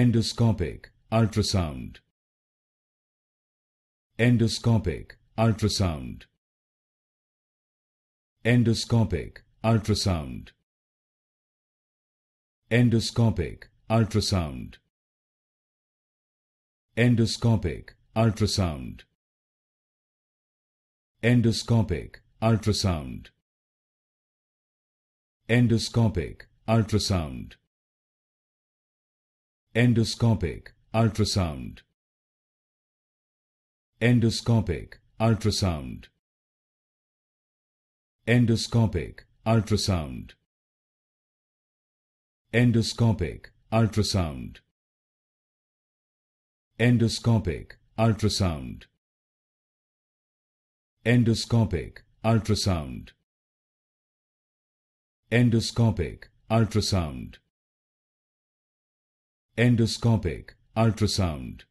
endoscopic ultrasound endoscopic ultrasound endoscopic ultrasound endoscopic ultrasound endoscopic ultrasound endoscopic ultrasound endoscopic ultrasound endoscopic ultrasound endoscopic ultrasound endoscopic ultrasound endoscopic ultrasound endoscopic ultrasound endoscopic ultrasound endoscopic ultrasound endoscopic ultrasound